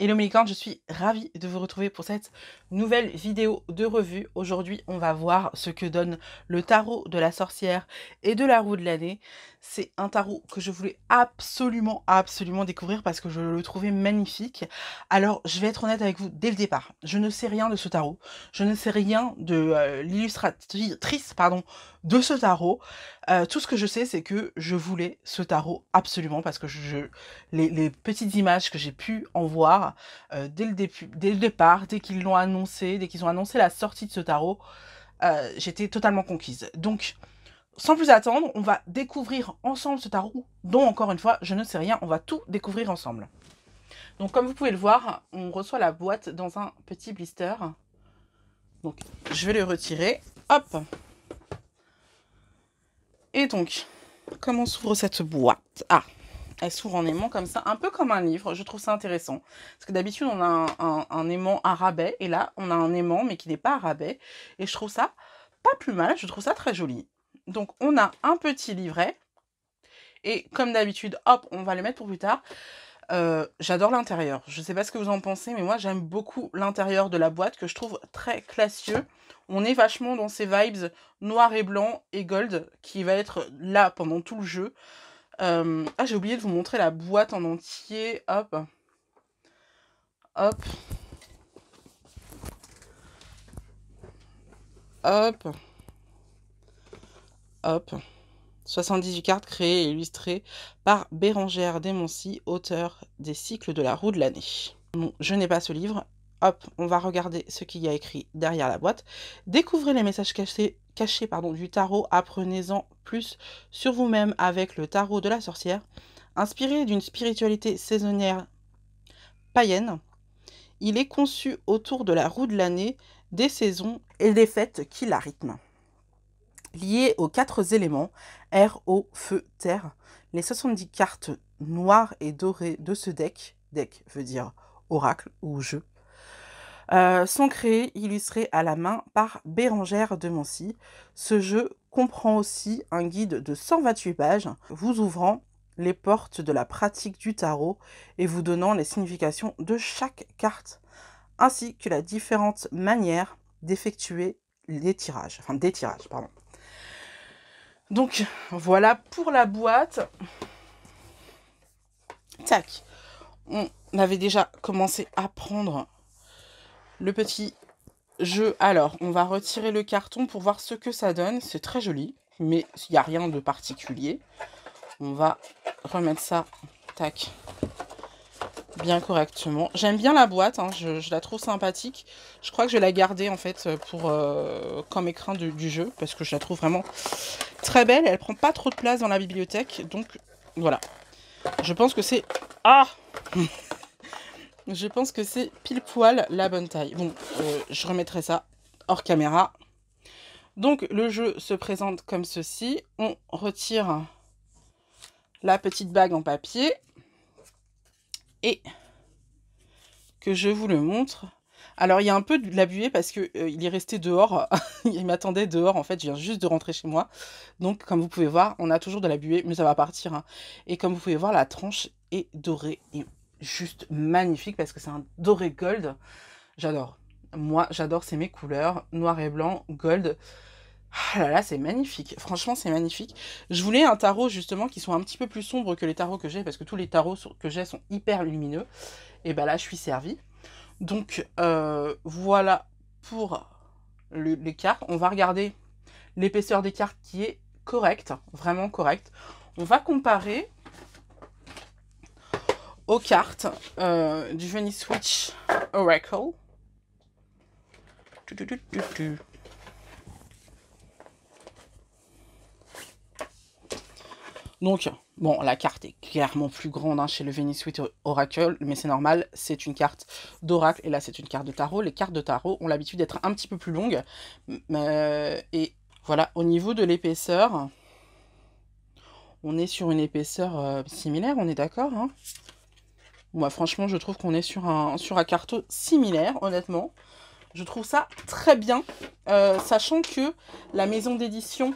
Hello mes je suis ravie de vous retrouver pour cette nouvelle vidéo de revue. Aujourd'hui, on va voir ce que donne le tarot de la sorcière et de la roue de l'année. C'est un tarot que je voulais absolument, absolument découvrir parce que je le trouvais magnifique. Alors, je vais être honnête avec vous dès le départ. Je ne sais rien de ce tarot. Je ne sais rien de euh, l'illustratrice, pardon, de ce tarot. Euh, tout ce que je sais, c'est que je voulais ce tarot absolument parce que les, petites images que j'ai pu en voir euh, dès, le dès, le départ, dès qu'ils l'ont annoncé, dès qu'ils ont annoncé la sortie de ce tarot, euh, j'étais totalement conquise. Donc, sans plus attendre, on va découvrir ensemble ce tarot dont, encore une fois, je ne sais rien. On va tout découvrir ensemble. Donc, comme vous pouvez le voir, on reçoit la boîte dans un petit blister. Donc, je vais le retirer. Hop et donc, comment s'ouvre cette boîte Ah, elle s'ouvre en aimant comme ça, un peu comme un livre. Je trouve ça intéressant. Parce que d'habitude, on a un, aimant à rabais. Et là, on a un aimant, mais qui n'est pas à rabais. Et je trouve ça pas plus mal. Je trouve ça très joli. Donc, on a un petit livret. Et comme d'habitude, hop, on va le mettre pour plus tard. Euh, j'adore l'intérieur. Je ne sais pas ce que vous en pensez, mais moi j'aime beaucoup l'intérieur de la boîte que je trouve très classieux. On est vachement dans ces vibes noir et blanc et gold qui va être là pendant tout le jeu. Euh, ah, j'ai oublié de vous montrer la boîte en entier. Hop. Hop. Hop. Hop. 78 cartes créées et illustrées par Bérangère Desmoncy, auteur des cycles de la roue de l'année. Bon, je n'ai pas ce livre. Hop, on va regarder ce qu'il y a écrit derrière la boîte. Découvrez les messages cachés, cachés du tarot, apprenez-en plus sur vous-même avec le tarot de la sorcière. Inspiré d'une spiritualité saisonnière païenne, il est conçu autour de la roue de l'année, des saisons et des fêtes qui la rythment liées aux quatre éléments air, eau, feu, terre. Les 70 cartes noires et dorées de ce deck, deck veut dire oracle ou jeu, euh, sont créées, illustrées à la main par Bérangère de Mancy. Ce jeu comprend aussi un guide de 128 pages vous ouvrant les portes de la pratique du tarot et vous donnant les significations de chaque carte, ainsi que la différente manière d'effectuer les tirages, enfin des tirages, pardon. Donc voilà pour la boîte. Tac. On avait déjà commencé à prendre le petit jeu. Alors, on va retirer le carton pour voir ce que ça donne. C'est très joli, mais il n'y a rien de particulier. On va remettre ça. Tac bien correctement. J'aime bien la boîte, hein, je, la trouve sympathique. Je crois que je vais la garder en fait pour euh, comme écran du, jeu parce que je la trouve vraiment très belle. Elle prend pas trop de place dans la bibliothèque, donc voilà. Je pense que c'est ah, je pense que c'est pile poil la bonne taille. Bon, euh, je remettrai ça hors caméra. Donc le jeu se présente comme ceci. On retire la petite bague en papier et que je vous le montre. Alors il y a un peu de la buée parce qu'il euh, est resté dehors, il m'attendait dehors en fait, je viens juste de rentrer chez moi. Donc comme vous pouvez voir, on a toujours de la buée, mais ça va partir. Hein. Et comme vous pouvez voir, la tranche est dorée et juste magnifique parce que c'est un doré gold. J'adore. Moi, j'adore, c'est mes couleurs, noir et blanc, gold. Ah là là, c'est magnifique. Franchement, c'est magnifique. Je voulais un tarot justement qui soit un petit peu plus sombre que les tarots que j'ai, parce que tous les tarots que j'ai sont hyper lumineux. Et ben là, je suis servie. Donc euh, voilà pour les cartes. On va regarder l'épaisseur des cartes qui est correcte, vraiment correcte. On va comparer aux cartes euh, du Venice Switch Oracle. Donc, bon, la carte est clairement plus grande hein, chez le Venice Suite Oracle, mais c'est normal, c'est une carte d'oracle, et là c'est une carte de tarot. Les cartes de tarot ont l'habitude d'être un petit peu plus longues, euh, et voilà, au niveau de l'épaisseur, on est sur une épaisseur euh, similaire, on est d'accord hein Moi, franchement, je trouve qu'on est sur un, sur un carton similaire, honnêtement. Je trouve ça très bien, euh, sachant que la maison d'édition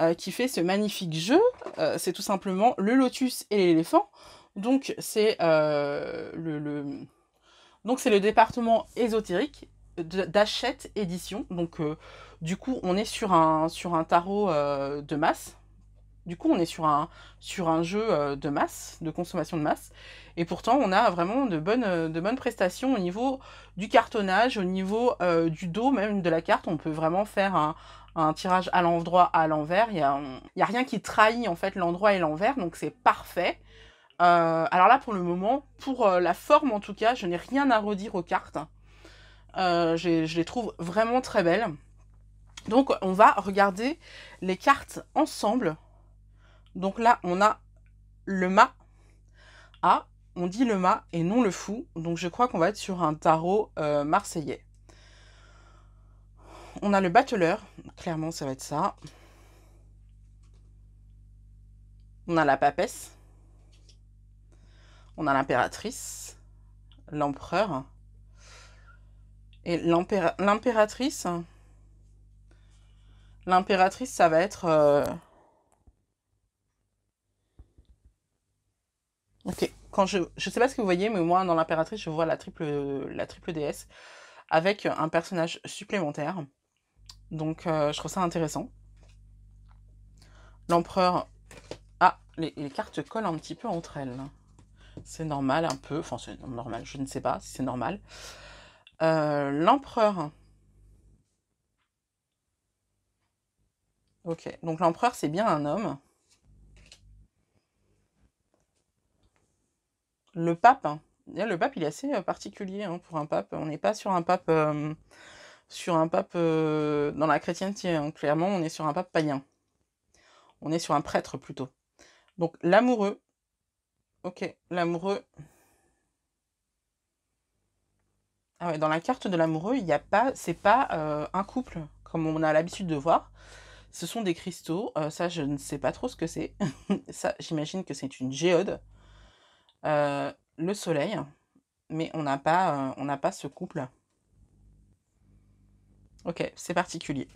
euh, qui fait ce magnifique jeu. Euh, c'est tout simplement le lotus et l'éléphant. Donc c'est euh, le, donc c'est le département ésotérique d'Achète Édition. Donc du coup on est sur un sur un tarot de masse. Du coup on est sur un sur un jeu de masse, de consommation de masse. Et pourtant on a vraiment de bonnes de bonnes prestations au niveau du cartonnage, au niveau du dos même de la carte. On peut vraiment faire un un tirage à l'endroit, à l'envers. Il n'y a, rien qui trahit en fait l'endroit et l'envers, donc c'est parfait. Euh, alors là, pour le moment, pour euh, la forme en tout cas, je n'ai rien à redire aux cartes. Euh, je les trouve vraiment très belles. Donc on va regarder les cartes ensemble. Donc là, on a le mât. Ah, on dit le mât et non le fou. Donc je crois qu'on va être sur un tarot marseillais on a le batteleur, Clairement, ça va être ça. On a la papesse. On a l'impératrice. L'empereur. Et l'impératrice. L'impératrice, ça va être... Euh, ok. Quand je ne sais pas ce que vous voyez, mais moi, dans l'impératrice, je vois la triple, la triple déesse avec un personnage supplémentaire. Donc euh, je trouve ça intéressant. L'empereur... Ah, les, cartes collent un petit peu entre elles. C'est normal un peu. Enfin, c'est normal, je ne sais pas si c'est normal. Euh, l'empereur... Ok, donc l'empereur, c'est bien un homme. Le pape, hein. le pape, il est assez euh, particulier hein, pour un pape. On n'est pas sur un pape sur un pape, euh, dans la chrétienté, hein, clairement, on est sur un pape païen. On est sur un prêtre plutôt. Donc l'amoureux, ok, l'amoureux. Ah ouais, dans la carte de l'amoureux, il n'y a pas, c'est pas euh, un couple comme on a l'habitude de voir. Ce sont des cristaux. Euh, ça, je ne sais pas trop ce que c'est. ça, j'imagine que c'est une géode. le soleil. Mais on n'a pas, on n'a pas ce couple. Ok, c'est particulier.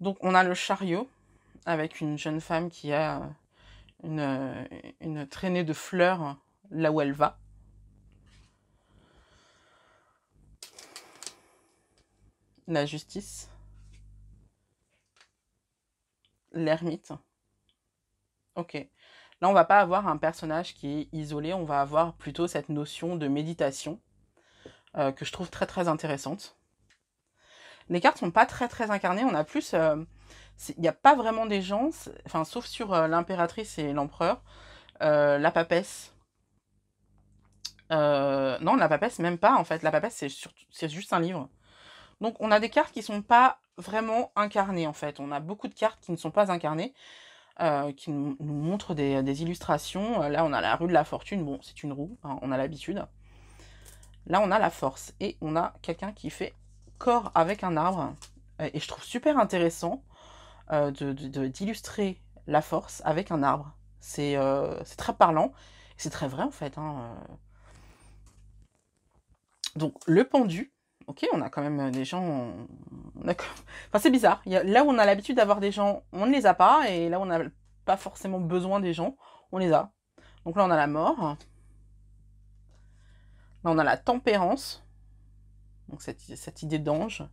Donc on a le chariot avec une jeune femme qui a euh, euh, une, traînée de fleurs là où elle va. La justice. L'ermite. Ok. Là, on va pas avoir un personnage qui est isolé, on va avoir plutôt cette notion de méditation euh, que je trouve très très intéressante les cartes sont pas très très incarnées. On a plus, euh, il n'y a pas vraiment des gens, enfin sauf sur euh, l'impératrice et l'empereur, euh, la papesse. non, la papesse même pas en fait. La papesse c'est juste un livre. Donc on a des cartes qui sont pas vraiment incarnées en fait. On a beaucoup de cartes qui ne sont pas incarnées. qui nous, montrent des, illustrations. Là, on a la rue de la fortune. Bon, c'est une roue, hein, on a l'habitude. Là, on a la force et on a quelqu'un qui fait corps avec un arbre. Euh, et je trouve super intéressant euh, d'illustrer la force avec un arbre. C'est euh, très parlant. C'est très vrai en fait. Hein, Donc le pendu, ok, on a quand même des gens. Enfin, c'est bizarre. Là où on a l'habitude d'avoir des gens, on ne les a pas. Et là où on n'a pas forcément besoin des gens, on les a. Donc là, on a la mort. Là, on a la tempérance donc cette, idée d'ange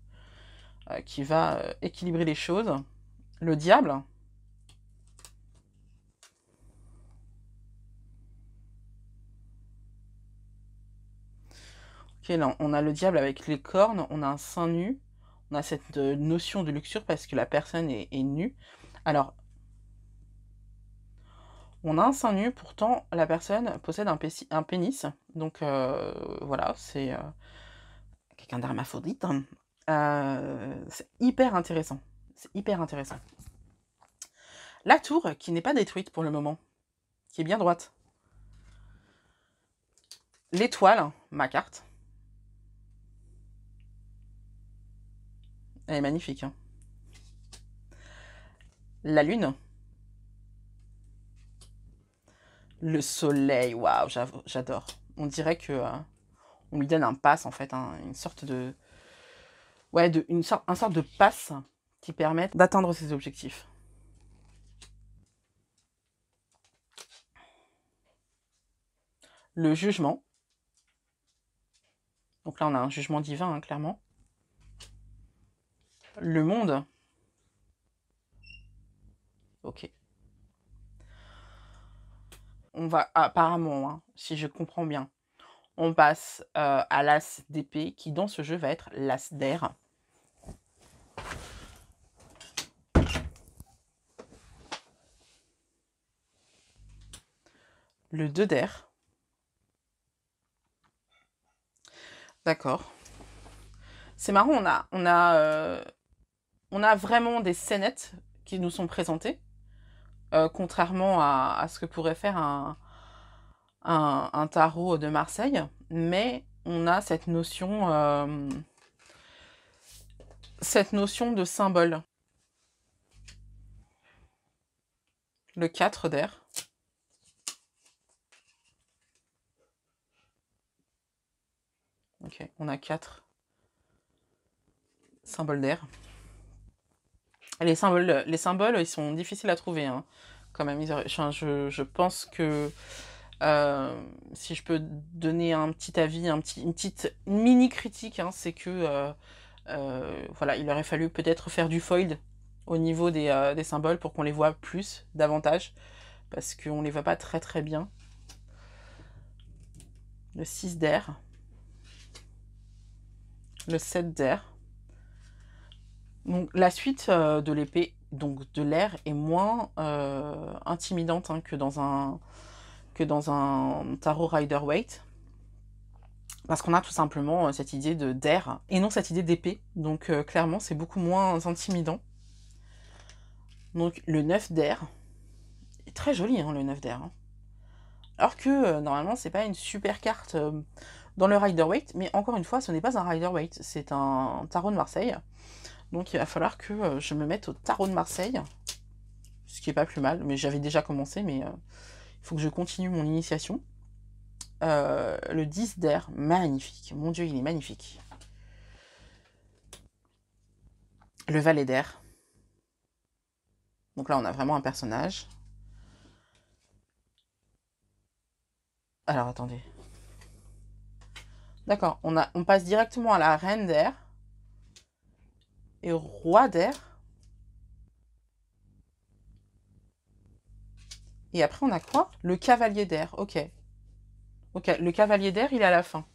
euh, qui va euh, équilibrer les choses. Le diable. Ok, là, on a le diable avec les cornes, on a un sein nu, on a cette euh, notion de luxure parce que la personne est, nue. Alors, on a un sein nu, pourtant la personne possède un, pénis. Donc voilà, c'est un d'hermaphrodite. Hein. Euh, c'est hyper intéressant. C'est hyper intéressant. La tour qui n'est pas détruite pour le moment, qui est bien droite. L'étoile, ma carte. Elle est magnifique. Hein. La lune. Le soleil, waouh, j'adore. On dirait que euh, on lui donne un pass en fait, hein, une sorte de ouais, une sorte, sorte de passe qui permet d'atteindre ses objectifs. Le jugement. Donc là, on a un jugement divin, hein, clairement. Le monde. Ok. On va apparemment, hein, si je comprends bien, on passe euh, à l'As d'épée qui dans ce jeu va être l'As d'air. Le 2 d'air. D'accord. C'est marrant, on a, on, a, euh, on a vraiment des scénettes qui nous sont présentées, euh, contrairement à, ce que pourrait faire un, un, tarot de Marseille, mais on a cette notion, euh, cette notion de symbole. Le 4 d'air. Ok, on a 4 symboles d'air. Les symboles, les symboles, ils sont difficiles à trouver, hein, quand même. je pense que euh, si je peux donner un petit avis, un petit, une petite mini critique, hein, c'est que euh, euh, voilà, il aurait fallu peut-être faire du foil au niveau des, symboles pour qu'on les voit plus, davantage, parce qu'on les voit pas très très bien. Le 6 d'air, le 7 d'air. Donc la suite de l'épée, donc de l'air, est moins intimidante hein, que dans un que dans un tarot Rider-Waite. Parce qu'on a tout simplement euh, cette idée de d'air et non cette idée d'épée. Donc euh, clairement, c'est beaucoup moins intimidant. Donc le 9 d'air est très joli, hein, le 9 d'air. Hein. Alors que euh, normalement, c'est pas une super carte dans le Rider-Waite. Mais encore une fois, ce n'est pas un Rider-Waite, c'est un tarot de Marseille. Donc il va falloir que je me mette au tarot de Marseille. Ce qui est pas plus mal, mais j'avais déjà commencé, mais faut que je continue mon initiation. Euh, le 10 d'air, magnifique. Mon Dieu, il est magnifique. Le valet d'air. Donc là, on a vraiment un personnage. Alors, attendez. D'accord, on, on passe directement à la reine d'air. Et roi d'air. Et après, on a quoi Le cavalier d'air. Ok. Ok, le cavalier d'air, il est à la fin.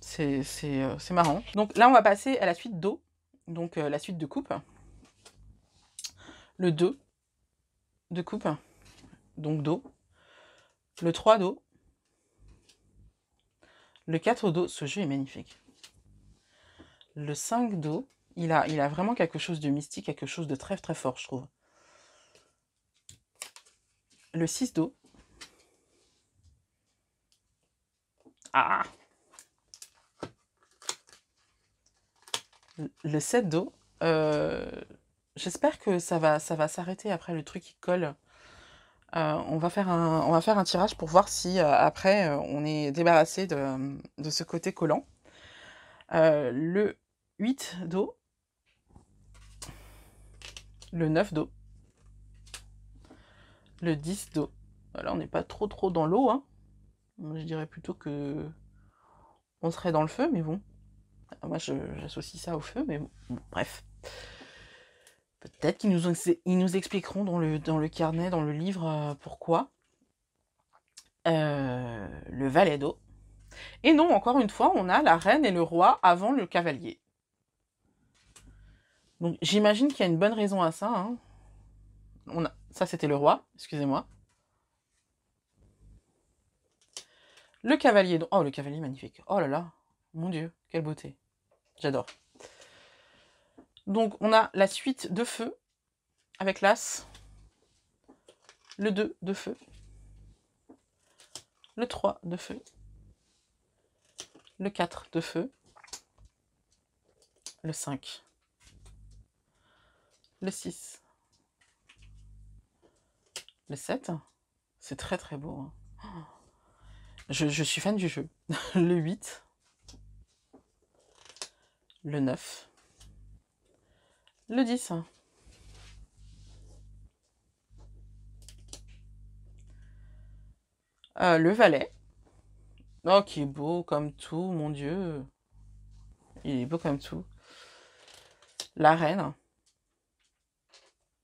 C'est euh, marrant. Donc là, on va passer à la suite d'eau. Donc euh, la suite de coupe. Le 2 de coupe. Donc d'eau. Le 3 d'eau. Le 4 d'eau. Ce jeu est magnifique. Le 5 d'eau. Il a, il a vraiment quelque chose de mystique, quelque chose de très très fort, je trouve le 6 d'eau. Ah Le 7 d'eau. Euh, j'espère que ça va, ça va s'arrêter après le truc qui colle. Euh, on, va faire un, tirage pour voir si euh, après on est débarrassé de, de ce côté collant. le 8 d'eau. Le 9 d'eau le 10 d'eau. Voilà, on n'est pas trop trop dans l'eau. Hein. Je dirais plutôt que on serait dans le feu, mais bon. moi, j'associe ça au feu, mais bon, bref. Peut-être qu'ils nous, ils nous expliqueront dans le, dans le carnet, dans le livre, euh, pourquoi. Euh, le valet d'eau. Et non, encore une fois, on a la reine et le roi avant le cavalier. Donc j'imagine qu'il y a une bonne raison à ça. Hein. On a, ça, c'était le roi, excusez-moi. Le cavalier, oh, le cavalier magnifique. Oh là là, mon Dieu, quelle beauté. J'adore. Donc, on a la suite de feu avec l'as, le 2 de feu, le 3 de feu, le 4 de feu, le 5, le 6, le 7, c'est très très beau. Hein. Je, suis fan du jeu. le 8. Le 9. Le 10. Ah, le valet. Oh, qui est beau comme tout, mon Dieu. Il est beau comme tout. La reine.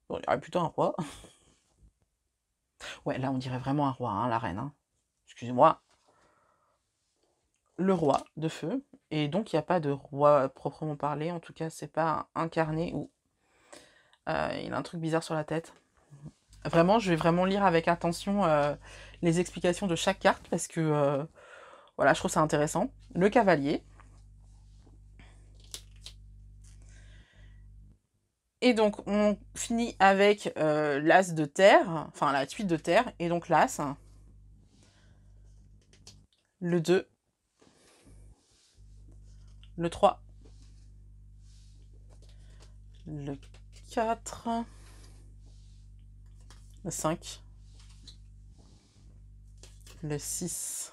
Bon, il y aurait plutôt un roi. Ouais, là, on dirait vraiment un roi, hein, la reine. Hein. Excusez-moi. Le roi de feu. Et donc, il n'y a pas de roi proprement parlé. En tout cas, c'est pas incarné ou. Euh, il a un truc bizarre sur la tête. Vraiment, je vais vraiment lire avec attention euh, les explications de chaque carte parce que. Euh, voilà, je trouve ça intéressant. Le cavalier, Et donc, on finit avec euh, l'as de terre, enfin la tuile de terre, et donc l'as, le 2, le 3, le 4, le 5, le 6,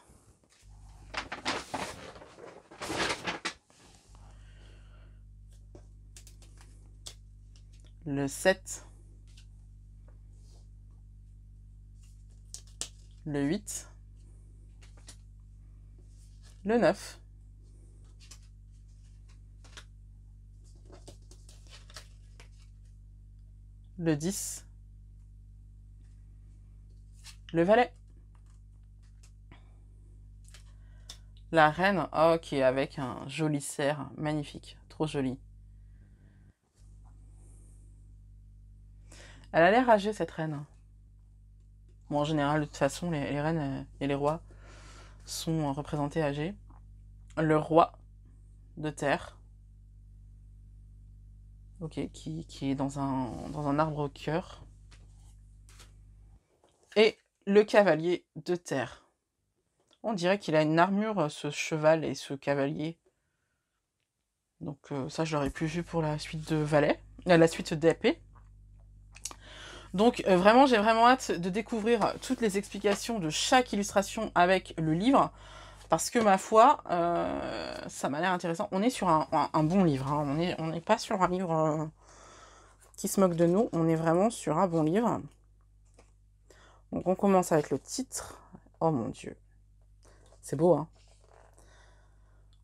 le 7, le 8, le 9, le 10, le valet. La reine, ah, ok avec un joli cerf magnifique, trop joli. Elle a l'air âgée, cette reine. en général, de toute façon, les, reines euh, et les rois sont euh, représentés âgés. Le roi de terre. Ok, qui, est dans un, dans un arbre au cœur. Et le cavalier de terre. On dirait qu'il a une armure, euh, ce cheval et ce cavalier. Donc ça, je l'aurais plus vu pour la suite de Valet. la suite d'épée. Donc euh, vraiment, j'ai vraiment hâte de découvrir toutes les explications de chaque illustration avec le livre. Parce que ma foi, euh, ça m'a l'air intéressant. On est sur un, bon livre. Hein. On n'est pas sur un livre euh, qui se moque de nous. On est vraiment sur un bon livre. Donc on commence avec le titre. Oh mon dieu. C'est beau, hein.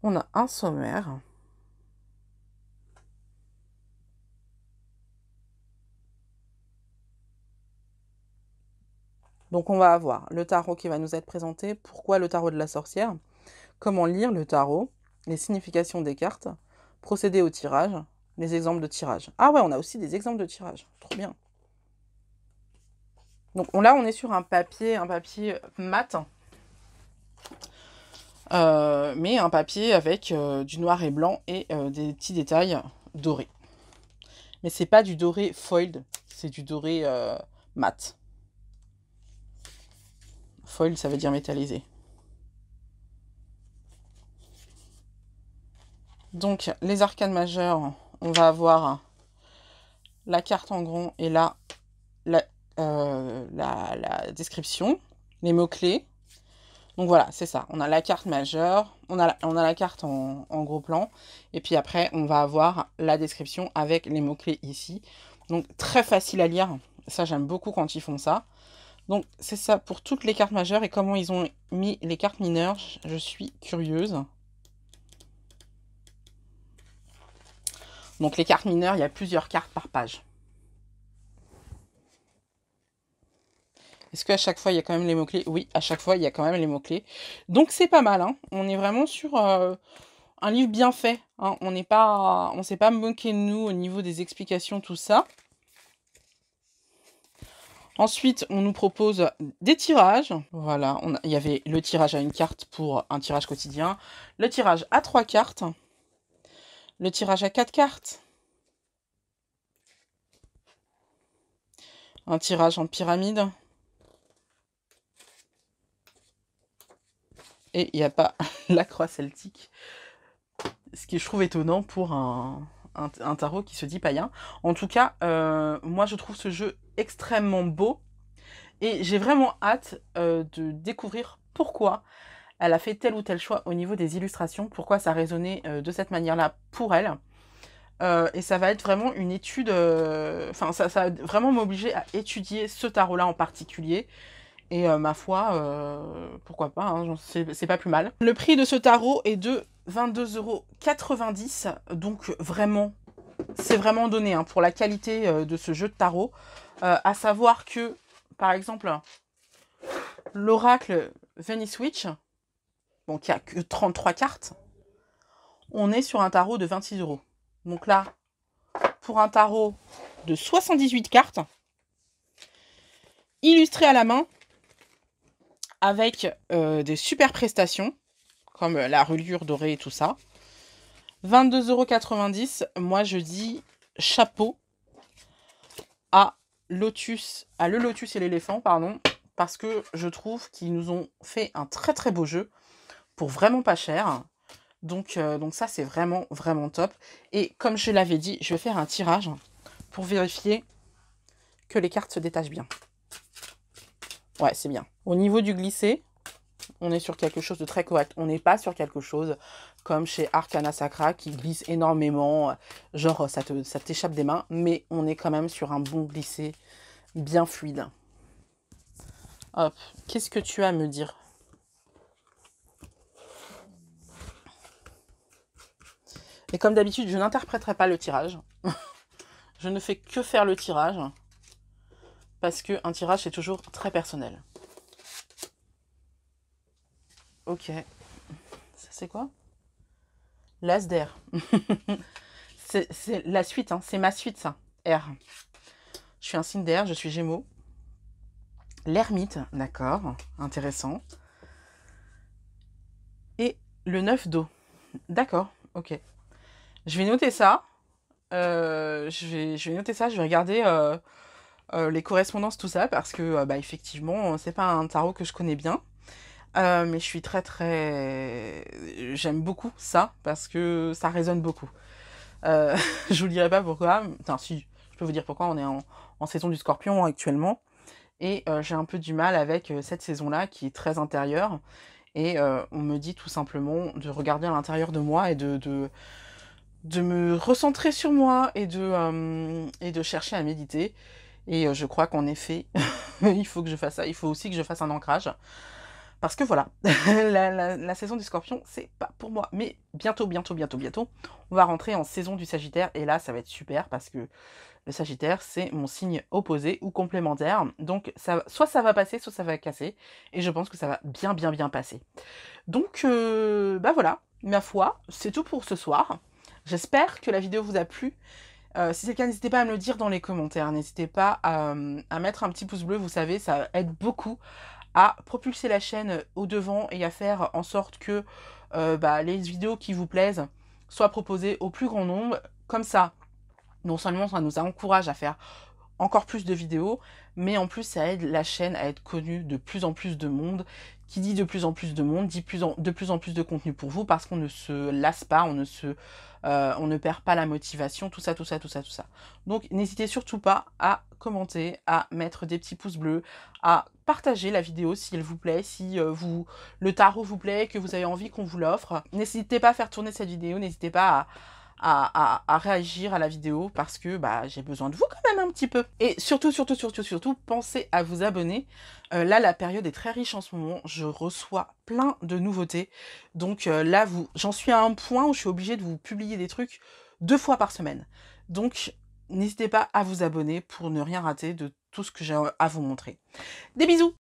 On a un sommaire. Donc on va avoir le tarot qui va nous être présenté, pourquoi le tarot de la sorcière, comment lire le tarot, les significations des cartes, procéder au tirage, les exemples de tirage. Ah ouais, on a aussi des exemples de tirage, trop bien. Donc là, on est sur un papier, un papier mat, euh, mais un papier avec euh, du noir et blanc et euh, des petits détails dorés. Mais c'est pas du doré foiled, c'est du doré mat ça veut dire métallisé. Donc, les arcanes majeures, on va avoir la carte en grand et là, euh, la, la, description, les mots-clés. Donc voilà, c'est ça. On a la carte majeure, on a la, on a la carte en, gros plan, et puis après, on va avoir la description avec les mots-clés ici. Donc très facile à lire. Ça, j'aime beaucoup quand ils font ça. Donc c'est ça pour toutes les cartes majeures et comment ils ont mis les cartes mineures, je suis curieuse. Donc les cartes mineures, il y a plusieurs cartes par page. Est-ce qu'à chaque fois, il y a quand même les mots-clés Oui, à chaque fois, il y a quand même les mots-clés. Donc c'est pas mal, hein. on est vraiment sur... Euh, un livre bien fait. Hein. On ne s'est pas moqué de nous au niveau des explications, tout ça. Ensuite, on nous propose des tirages. Voilà, il y avait le tirage à une carte pour un tirage quotidien, le tirage à trois cartes, le tirage à quatre cartes, un tirage en pyramide. Et il n'y a pas la croix celtique. Ce qui je trouve étonnant pour un, un, tarot qui se dit païen. En tout cas, euh, moi je trouve ce jeu extrêmement beau et j'ai vraiment hâte euh, de découvrir pourquoi elle a fait tel ou tel choix au niveau des illustrations, pourquoi ça résonnait résonné euh, de cette manière-là pour elle. et ça va être vraiment une étude, enfin ça, va vraiment m'obliger à étudier ce tarot-là en particulier. Et ma foi, pourquoi pas, hein, c'est pas plus mal. Le prix de ce tarot est de 22,90€, Donc vraiment, c'est vraiment donné hein, pour la qualité euh, de ce jeu de tarot. Euh, à savoir que, par exemple, l'oracle Venice Witch, qui a que 33 cartes, on est sur un tarot de 26 euros. Donc là, pour un tarot de 78 cartes, illustré à la main, avec euh, des super prestations comme la rulure dorée et tout ça. 22,90€. Moi, je dis chapeau à Lotus, à le Lotus et l'éléphant, pardon, parce que je trouve qu'ils nous ont fait un très très beau jeu pour vraiment pas cher. Donc, euh, donc ça, c'est vraiment vraiment top. Et comme je l'avais dit, je vais faire un tirage pour vérifier que les cartes se détachent bien. Ouais, c'est bien. Au niveau du glissé, on est sur quelque chose de très correct. On n'est pas sur quelque chose comme chez Arcana Sacra qui glisse énormément, genre ça t'échappe des mains, mais on est quand même sur un bon glissé bien fluide. Hop, qu'est-ce que tu as à me dire Et comme d'habitude, je n'interpréterai pas le tirage. je ne fais que faire le tirage. Parce qu'un tirage, c'est toujours très personnel. Ok. Ça, c'est quoi L'as d'air c'est la suite, hein. c'est ma suite, ça. R. Je suis un signe d'air, je suis gémeaux. L'ermite, d'accord, intéressant. Et le 9 d'eau. D'accord, ok. Je vais noter ça. Euh, je, vais, noter ça, je vais regarder euh, euh, les correspondances, tout ça, parce que, bah, effectivement, c'est pas un tarot que je connais bien. Euh, mais je suis très très... J'aime beaucoup ça parce que ça résonne beaucoup. Euh, je vous dirai pas pourquoi. Enfin si, je peux vous dire pourquoi. On est en, saison du scorpion actuellement. Et euh, j'ai un peu du mal avec cette saison-là qui est très intérieure. Et on me dit tout simplement de regarder à l'intérieur de moi et de, me recentrer sur moi et de, et de chercher à méditer. Et je crois qu'en effet, il faut que je fasse ça. Il faut aussi que je fasse un ancrage. Parce que voilà, la, saison du scorpion, c'est pas pour moi. Mais bientôt, bientôt, bientôt, bientôt, on va rentrer en saison du Sagittaire. Et là, ça va être super parce que le Sagittaire, c'est mon signe opposé ou complémentaire. Donc, soit ça va passer, soit ça va casser. Et je pense que ça va bien, bien, bien passer. Donc, euh, bah voilà, ma foi, c'est tout pour ce soir. J'espère que la vidéo vous a plu. Euh, si c'est le cas, n'hésitez pas à me le dire dans les commentaires. N'hésitez pas à, euh, mettre un petit pouce bleu, vous savez, ça aide beaucoup à propulser la chaîne euh, au devant et à faire en sorte que euh, bah, les vidéos qui vous plaisent soient proposées au plus grand nombre. Comme ça, non seulement ça nous encourage à faire encore plus de vidéos, mais en plus ça aide la chaîne à être connue de plus en plus de monde, qui dit de plus en plus de monde, dit plus de plus en plus de contenu pour vous, parce qu'on ne se lasse pas, on ne, se, euh, on ne perd pas la motivation, tout ça, tout ça, tout ça, tout ça. Donc n'hésitez surtout pas à commenter, à mettre des petits pouces bleus, à partager la vidéo si elle vous plaît, si euh, vous, le tarot vous plaît, que vous avez envie qu'on vous l'offre. N'hésitez pas à faire tourner cette vidéo, n'hésitez pas à, réagir à la vidéo parce que bah, j'ai besoin de vous quand même un petit peu. Et surtout, surtout, surtout, surtout, pensez à vous abonner. Euh, là, la période est très riche en ce moment. Je reçois plein de nouveautés. Donc euh, là, j'en suis à un point où je suis obligée de vous publier des trucs deux fois par semaine. Donc N'hésitez pas à vous abonner pour ne rien rater de tout ce que j'ai à vous montrer. Des bisous